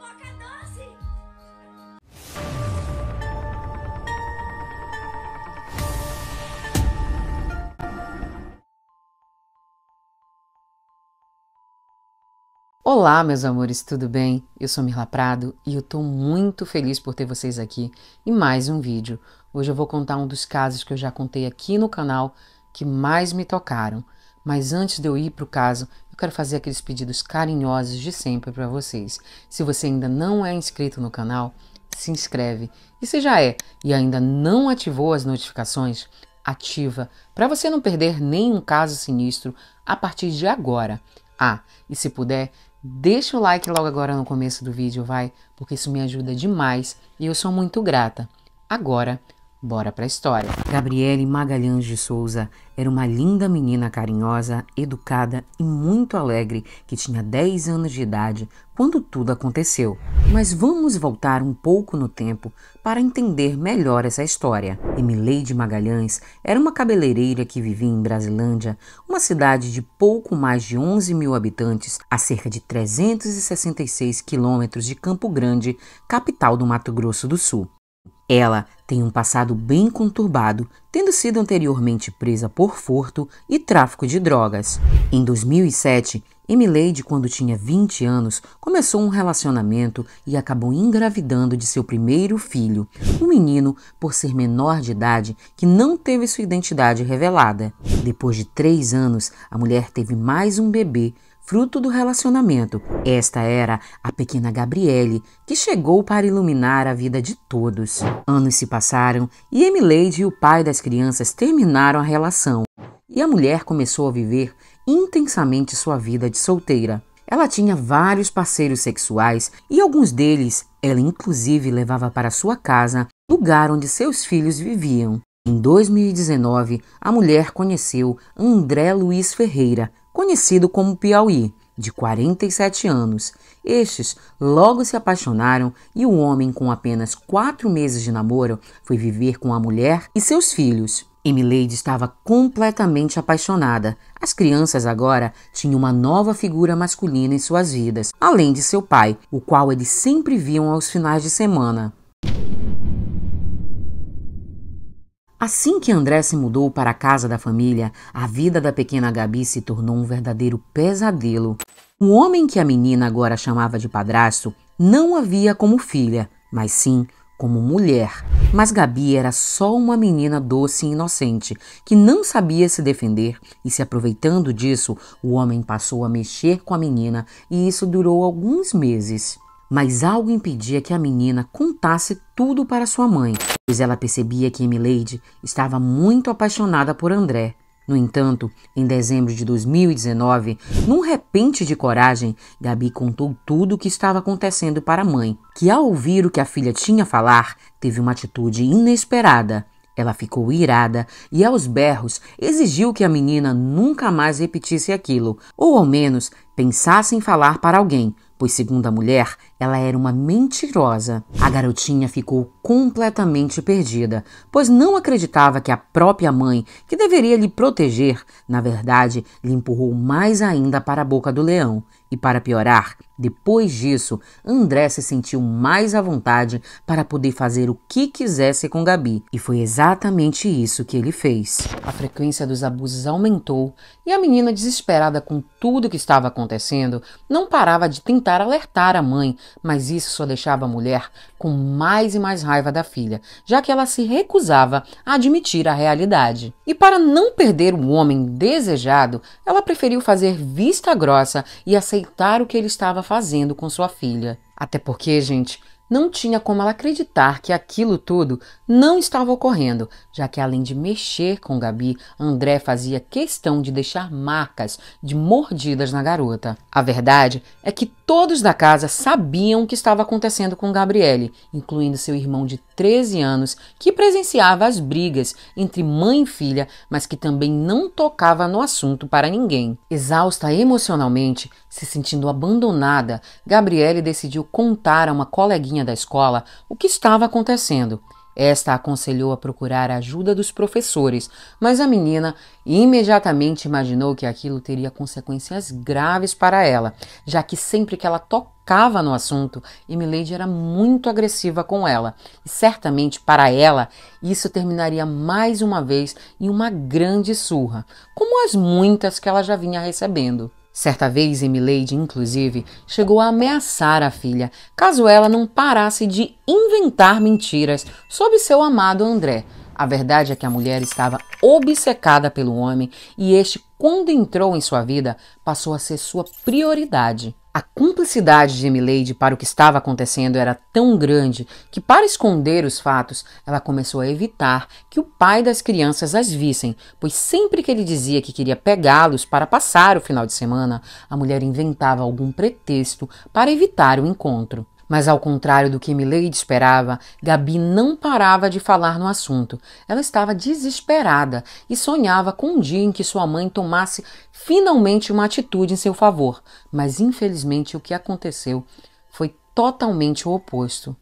Doce. Olá, meus amores, tudo bem? Eu sou Mirla Prado e eu tô muito feliz por ter vocês aqui em mais um vídeo. Hoje eu vou contar um dos casos que eu já contei aqui no canal que mais me tocaram. Mas antes de eu ir para o caso, eu quero fazer aqueles pedidos carinhosos de sempre para vocês. Se você ainda não é inscrito no canal, se inscreve. E se já é e ainda não ativou as notificações, ativa para você não perder nenhum caso sinistro a partir de agora. Ah, e se puder, deixa o like logo agora no começo do vídeo, vai, porque isso me ajuda demais e eu sou muito grata. Agora, Bora para a história. Gabriele Magalhães de Souza era uma linda menina carinhosa, educada e muito alegre que tinha 10 anos de idade quando tudo aconteceu. Mas vamos voltar um pouco no tempo para entender melhor essa história. Emileide Magalhães era uma cabeleireira que vivia em Brasilândia, uma cidade de pouco mais de 11 mil habitantes, a cerca de 366 quilômetros de Campo Grande, capital do Mato Grosso do Sul. Ela tem um passado bem conturbado, tendo sido anteriormente presa por furto e tráfico de drogas. Em 2007, Emileide, quando tinha 20 anos, começou um relacionamento e acabou engravidando de seu primeiro filho, um menino, por ser menor de idade, que não teve sua identidade revelada. Depois de três anos, a mulher teve mais um bebê fruto do relacionamento. Esta era a pequena Gabriele, que chegou para iluminar a vida de todos. Anos se passaram e Emileide e o pai das crianças terminaram a relação, e a mulher começou a viver intensamente sua vida de solteira. Ela tinha vários parceiros sexuais e alguns deles ela inclusive levava para sua casa, lugar onde seus filhos viviam. Em 2019, a mulher conheceu André Luiz Ferreira, conhecido como Piauí, de 47 anos. Estes logo se apaixonaram e o homem, com apenas quatro meses de namoro, foi viver com a mulher e seus filhos. Emileide estava completamente apaixonada. As crianças agora tinham uma nova figura masculina em suas vidas, além de seu pai, o qual eles sempre viam aos finais de semana. Assim que André se mudou para a casa da família, a vida da pequena Gabi se tornou um verdadeiro pesadelo. O homem que a menina agora chamava de padrasto não a via como filha, mas sim como mulher. Mas Gabi era só uma menina doce e inocente, que não sabia se defender, e se aproveitando disso, o homem passou a mexer com a menina, e isso durou alguns meses mas algo impedia que a menina contasse tudo para sua mãe, pois ela percebia que Emilady estava muito apaixonada por André. No entanto, em dezembro de 2019, num repente de coragem, Gabi contou tudo o que estava acontecendo para a mãe, que ao ouvir o que a filha tinha a falar, teve uma atitude inesperada. Ela ficou irada e, aos berros, exigiu que a menina nunca mais repetisse aquilo, ou ao menos pensasse em falar para alguém, pois, segundo a mulher, ela era uma mentirosa. A garotinha ficou completamente perdida, pois não acreditava que a própria mãe, que deveria lhe proteger, na verdade, lhe empurrou mais ainda para a boca do leão e para piorar, depois disso, André se sentiu mais à vontade para poder fazer o que quisesse com Gabi, e foi exatamente isso que ele fez. A frequência dos abusos aumentou e a menina, desesperada com tudo que estava acontecendo, não parava de tentar alertar a mãe, mas isso só deixava a mulher com mais e mais raiva da filha, já que ela se recusava a admitir a realidade. E para não perder o homem desejado, ela preferiu fazer vista grossa e aceitar aceitar o que ele estava fazendo com sua filha. Até porque, gente, não tinha como ela acreditar que aquilo tudo não estava ocorrendo, já que além de mexer com Gabi, André fazia questão de deixar marcas de mordidas na garota. A verdade é que todos da casa sabiam o que estava acontecendo com Gabriele, incluindo seu irmão de 13 anos que presenciava as brigas entre mãe e filha, mas que também não tocava no assunto para ninguém. Exausta emocionalmente, se sentindo abandonada, Gabriele decidiu contar a uma coleguinha da escola o que estava acontecendo esta aconselhou a procurar a ajuda dos professores, mas a menina imediatamente imaginou que aquilo teria consequências graves para ela, já que sempre que ela tocava no assunto, Emilady era muito agressiva com ela, e certamente para ela isso terminaria mais uma vez em uma grande surra, como as muitas que ela já vinha recebendo. Certa vez, Emilady, inclusive, chegou a ameaçar a filha caso ela não parasse de inventar mentiras sobre seu amado André. A verdade é que a mulher estava obcecada pelo homem e este, quando entrou em sua vida, passou a ser sua prioridade. A cumplicidade de Emily para o que estava acontecendo era tão grande que, para esconder os fatos, ela começou a evitar que o pai das crianças as vissem, pois sempre que ele dizia que queria pegá-los para passar o final de semana, a mulher inventava algum pretexto para evitar o encontro. Mas, ao contrário do que Milady esperava, Gabi não parava de falar no assunto. Ela estava desesperada e sonhava com um dia em que sua mãe tomasse finalmente uma atitude em seu favor. Mas, infelizmente, o que aconteceu foi totalmente o oposto.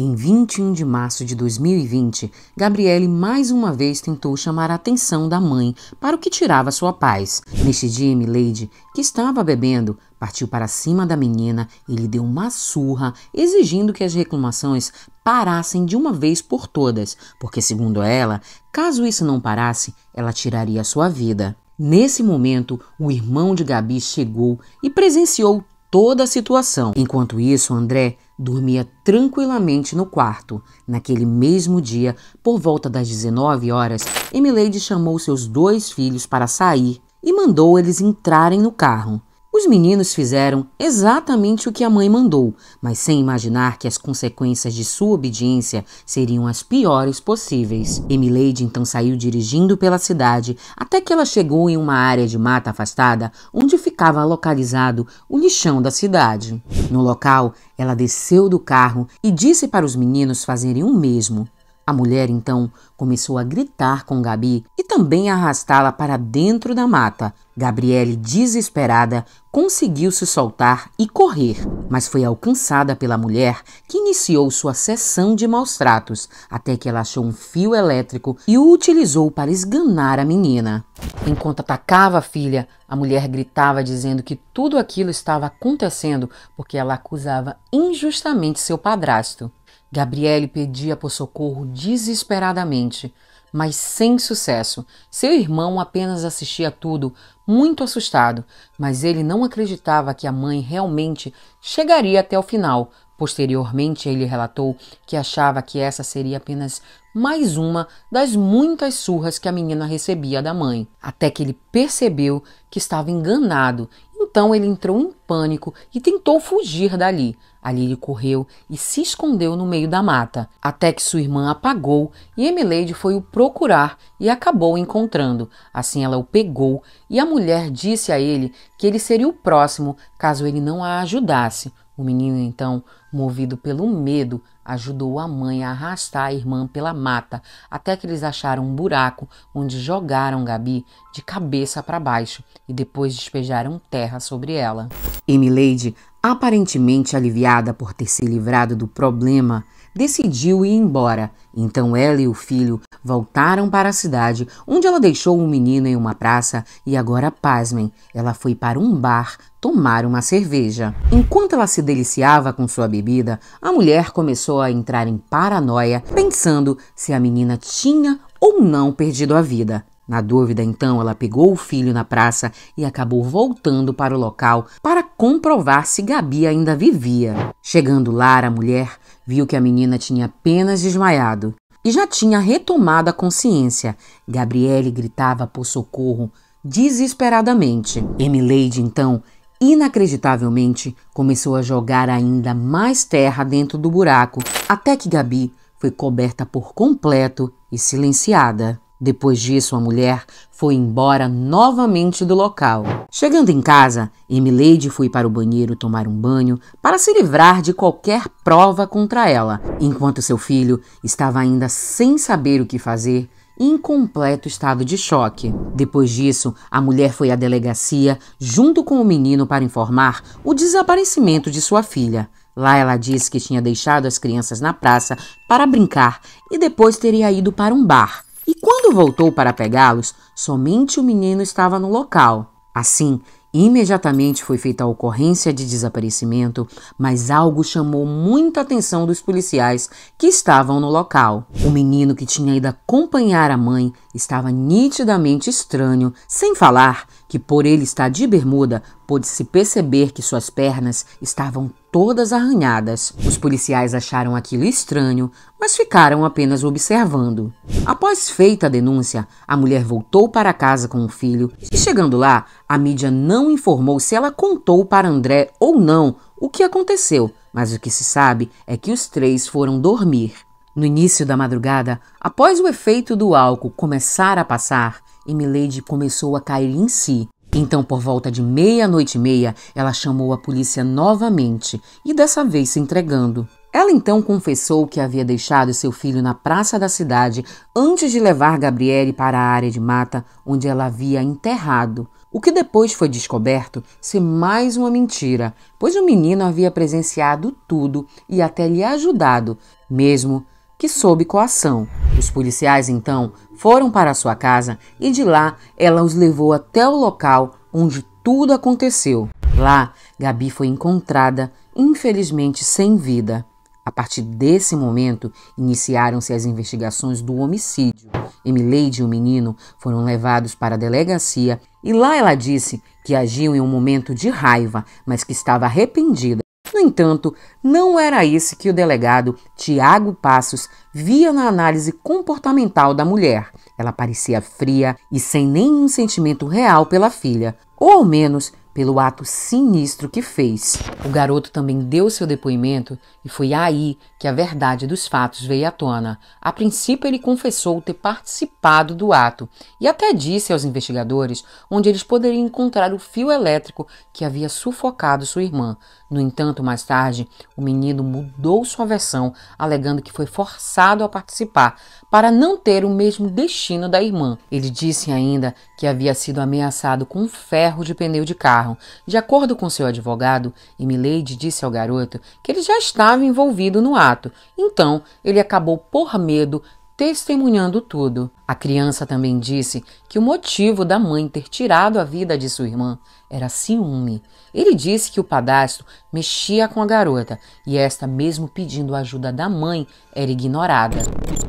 Em 21 de março de 2020, Gabriele mais uma vez tentou chamar a atenção da mãe para o que tirava sua paz. Neste dia, Milady, que estava bebendo, partiu para cima da menina e lhe deu uma surra, exigindo que as reclamações parassem de uma vez por todas, porque, segundo ela, caso isso não parasse, ela tiraria sua vida. Nesse momento, o irmão de Gabi chegou e presenciou toda a situação. Enquanto isso, André dormia tranquilamente no quarto. Naquele mesmo dia, por volta das 19 horas, Emileide chamou seus dois filhos para sair e mandou eles entrarem no carro. Os meninos fizeram exatamente o que a mãe mandou, mas sem imaginar que as consequências de sua obediência seriam as piores possíveis. Emileide então saiu dirigindo pela cidade até que ela chegou em uma área de mata afastada onde ficava localizado o lixão da cidade. No local, ela desceu do carro e disse para os meninos fazerem o mesmo. A mulher então começou a gritar com Gabi e também a arrastá-la para dentro da mata. Gabriele, desesperada, conseguiu se soltar e correr, mas foi alcançada pela mulher que iniciou sua sessão de maus tratos até que ela achou um fio elétrico e o utilizou para esganar a menina. Enquanto atacava a filha, a mulher gritava dizendo que tudo aquilo estava acontecendo porque ela acusava injustamente seu padrasto. Gabriele pedia por socorro desesperadamente, mas sem sucesso. Seu irmão apenas assistia tudo, muito assustado, mas ele não acreditava que a mãe realmente chegaria até o final. Posteriormente, ele relatou que achava que essa seria apenas mais uma das muitas surras que a menina recebia da mãe, até que ele percebeu que estava enganado então ele entrou em pânico e tentou fugir dali. Ali ele correu e se escondeu no meio da mata, até que sua irmã apagou e Emileide foi o procurar e acabou encontrando. Assim ela o pegou e a mulher disse a ele que ele seria o próximo caso ele não a ajudasse. O menino, então, movido pelo medo, ajudou a mãe a arrastar a irmã pela mata até que eles acharam um buraco onde jogaram Gabi de cabeça para baixo e depois despejaram terra sobre ela. Emileide, aparentemente aliviada por ter se livrado do problema, decidiu ir embora. Então ela e o filho voltaram para a cidade, onde ela deixou o um menino em uma praça e agora, pasmem, ela foi para um bar tomar uma cerveja. Enquanto ela se deliciava com sua bebida, a mulher começou a entrar em paranoia, pensando se a menina tinha ou não perdido a vida. Na dúvida, então, ela pegou o filho na praça e acabou voltando para o local para comprovar se Gabi ainda vivia. Chegando lá, a mulher viu que a menina tinha apenas desmaiado e já tinha retomado a consciência. Gabriele gritava por socorro desesperadamente. Emileide, então, inacreditavelmente, começou a jogar ainda mais terra dentro do buraco, até que Gabi foi coberta por completo e silenciada. Depois disso, a mulher foi embora novamente do local. Chegando em casa, Emileide foi para o banheiro tomar um banho para se livrar de qualquer prova contra ela, enquanto seu filho estava ainda sem saber o que fazer em completo estado de choque. Depois disso, a mulher foi à delegacia junto com o menino para informar o desaparecimento de sua filha. Lá ela disse que tinha deixado as crianças na praça para brincar e depois teria ido para um bar e quando voltou para pegá-los, somente o menino estava no local. Assim, imediatamente foi feita a ocorrência de desaparecimento, mas algo chamou muita atenção dos policiais que estavam no local. O menino que tinha ido acompanhar a mãe estava nitidamente estranho, sem falar que por ele estar de bermuda, pôde-se perceber que suas pernas estavam todas arranhadas. Os policiais acharam aquilo estranho, mas ficaram apenas observando. Após feita a denúncia, a mulher voltou para casa com o filho e, chegando lá, a mídia não informou se ela contou para André ou não o que aconteceu, mas o que se sabe é que os três foram dormir. No início da madrugada, após o efeito do álcool começar a passar, Emileide começou a cair em si. Então, por volta de meia-noite e meia, ela chamou a polícia novamente e dessa vez se entregando. Ela então confessou que havia deixado seu filho na praça da cidade antes de levar Gabriele para a área de mata onde ela havia enterrado. O que depois foi descoberto ser mais uma mentira, pois o menino havia presenciado tudo e até lhe ajudado, mesmo que sob coação. Os policiais então foram para sua casa e de lá ela os levou até o local onde tudo aconteceu. Lá, Gabi foi encontrada, infelizmente sem vida. A partir desse momento, iniciaram-se as investigações do homicídio. Emileide e o menino foram levados para a delegacia e lá ela disse que agiu em um momento de raiva, mas que estava arrependida no entanto, não era esse que o delegado Tiago Passos via na análise comportamental da mulher. Ela parecia fria e sem nenhum sentimento real pela filha, ou ao menos pelo ato sinistro que fez. O garoto também deu seu depoimento e foi aí que a verdade dos fatos veio à tona. A princípio, ele confessou ter participado do ato e até disse aos investigadores onde eles poderiam encontrar o fio elétrico que havia sufocado sua irmã. No entanto, mais tarde, o menino mudou sua versão, alegando que foi forçado a participar para não ter o mesmo destino da irmã. Ele disse ainda que havia sido ameaçado com um ferro de pneu de carro. De acordo com seu advogado, e Milady disse ao garoto que ele já estava envolvido no ato. Então, ele acabou por medo testemunhando tudo. A criança também disse que o motivo da mãe ter tirado a vida de sua irmã era ciúme. Ele disse que o padastro mexia com a garota e esta, mesmo pedindo a ajuda da mãe, era ignorada.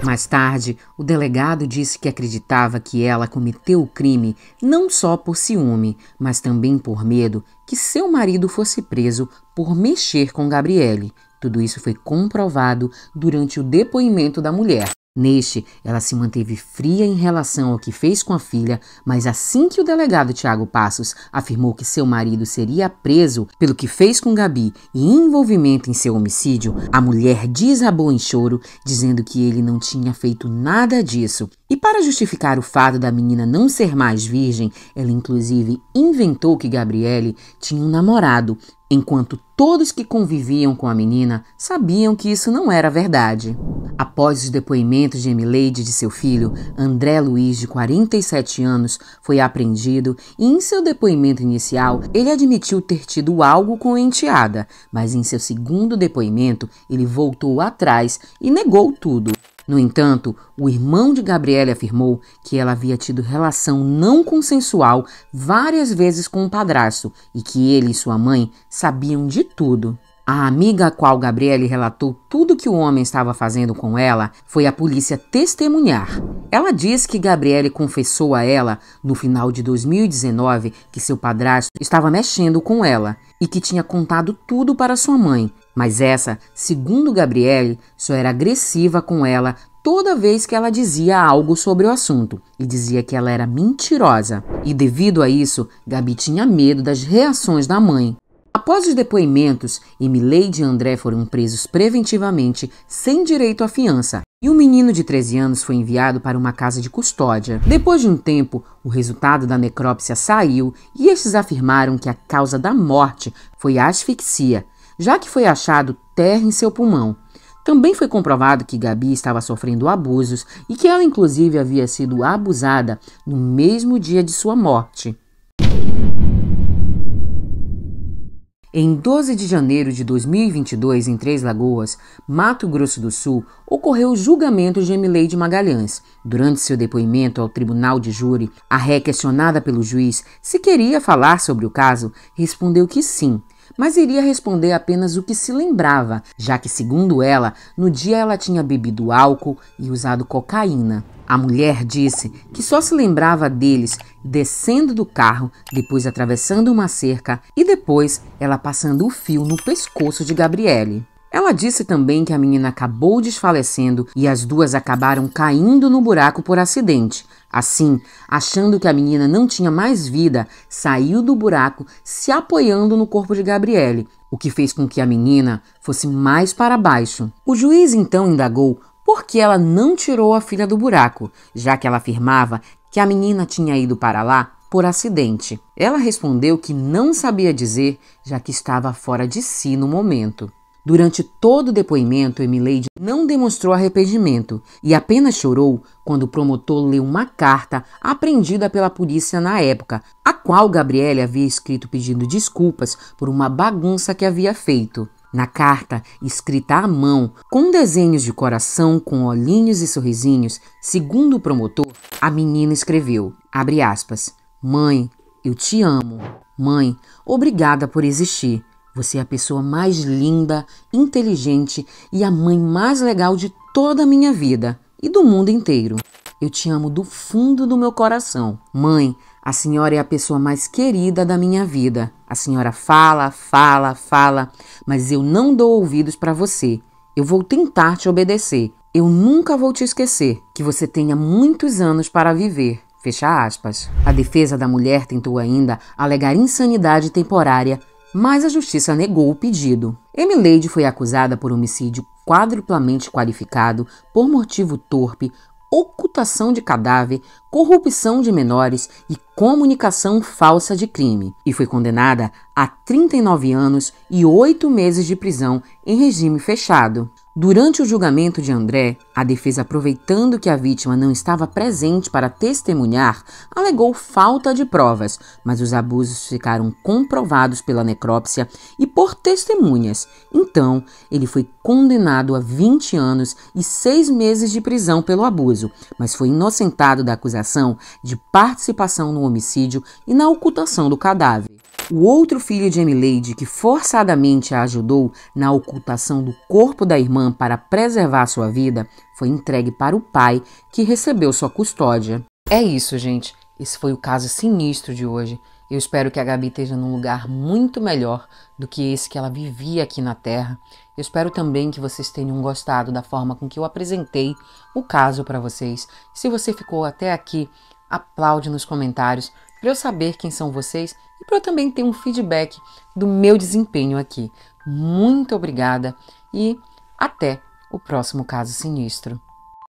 Mais tarde, o delegado disse que acreditava que ela cometeu o crime não só por ciúme, mas também por medo que seu marido fosse preso por mexer com Gabriele. Tudo isso foi comprovado durante o depoimento da mulher. Neste, ela se manteve fria em relação ao que fez com a filha, mas assim que o delegado Tiago Passos afirmou que seu marido seria preso pelo que fez com Gabi e envolvimento em seu homicídio, a mulher desabou em choro, dizendo que ele não tinha feito nada disso. E para justificar o fato da menina não ser mais virgem, ela inclusive inventou que Gabriele tinha um namorado, enquanto todos que conviviam com a menina sabiam que isso não era verdade. Após os depoimentos de Emileide e de seu filho, André Luiz, de 47 anos, foi apreendido e, em seu depoimento inicial, ele admitiu ter tido algo com a enteada, mas em seu segundo depoimento, ele voltou atrás e negou tudo. No entanto, o irmão de Gabriele afirmou que ela havia tido relação não consensual várias vezes com o padrasto e que ele e sua mãe sabiam de tudo. A amiga a qual Gabriele relatou tudo que o homem estava fazendo com ela foi a polícia testemunhar. Ela diz que Gabriele confessou a ela, no final de 2019, que seu padrasto estava mexendo com ela e que tinha contado tudo para sua mãe, mas essa, segundo Gabriele, só era agressiva com ela toda vez que ela dizia algo sobre o assunto e dizia que ela era mentirosa. E devido a isso, Gabi tinha medo das reações da mãe. Após os depoimentos, Emileide e André foram presos preventivamente, sem direito à fiança, e o um menino de 13 anos foi enviado para uma casa de custódia. Depois de um tempo, o resultado da necrópsia saiu e estes afirmaram que a causa da morte foi asfixia, já que foi achado terra em seu pulmão. Também foi comprovado que Gabi estava sofrendo abusos e que ela, inclusive, havia sido abusada no mesmo dia de sua morte. Em 12 de janeiro de 2022, em Três Lagoas, Mato Grosso do Sul, ocorreu o julgamento de Emilei de Magalhães. Durante seu depoimento ao tribunal de júri, a ré questionada pelo juiz se queria falar sobre o caso, respondeu que sim, mas iria responder apenas o que se lembrava, já que, segundo ela, no dia ela tinha bebido álcool e usado cocaína. A mulher disse que só se lembrava deles descendo do carro, depois atravessando uma cerca e depois ela passando o fio no pescoço de Gabriele. Ela disse também que a menina acabou desfalecendo e as duas acabaram caindo no buraco por acidente. Assim, achando que a menina não tinha mais vida, saiu do buraco se apoiando no corpo de Gabriele, o que fez com que a menina fosse mais para baixo. O juiz então indagou por que ela não tirou a filha do buraco, já que ela afirmava que a menina tinha ido para lá por acidente. Ela respondeu que não sabia dizer, já que estava fora de si no momento. Durante todo o depoimento, Emileide não demonstrou arrependimento e apenas chorou quando o promotor leu uma carta apreendida pela polícia na época, a qual Gabriele havia escrito pedindo desculpas por uma bagunça que havia feito. Na carta, escrita à mão, com desenhos de coração, com olhinhos e sorrisinhos, segundo o promotor, a menina escreveu, aspas, Mãe, eu te amo. Mãe, obrigada por existir. Você é a pessoa mais linda, inteligente e a mãe mais legal de toda a minha vida e do mundo inteiro. Eu te amo do fundo do meu coração. Mãe, a senhora é a pessoa mais querida da minha vida. A senhora fala, fala, fala, mas eu não dou ouvidos para você. Eu vou tentar te obedecer. Eu nunca vou te esquecer que você tenha muitos anos para viver. Fecha aspas. A defesa da mulher tentou ainda alegar insanidade temporária mas a justiça negou o pedido. Emileide foi acusada por homicídio quadruplamente qualificado por motivo torpe, ocultação de cadáver, corrupção de menores e comunicação falsa de crime, e foi condenada a 39 anos e 8 meses de prisão em regime fechado. Durante o julgamento de André, a defesa, aproveitando que a vítima não estava presente para testemunhar, alegou falta de provas, mas os abusos ficaram comprovados pela necrópsia e por testemunhas. Então, ele foi condenado a 20 anos e 6 meses de prisão pelo abuso, mas foi inocentado da acusação de participação no homicídio e na ocultação do cadáver. O outro filho de Emileide, que forçadamente a ajudou na ocultação do corpo da irmã para preservar sua vida, foi entregue para o pai, que recebeu sua custódia. É isso, gente. Esse foi o caso sinistro de hoje. Eu espero que a Gabi esteja num lugar muito melhor do que esse que ela vivia aqui na Terra. Eu espero também que vocês tenham gostado da forma com que eu apresentei o caso para vocês. Se você ficou até aqui, aplaude nos comentários para eu saber quem são vocês e para eu também ter um feedback do meu desempenho aqui. Muito obrigada e até o próximo caso sinistro.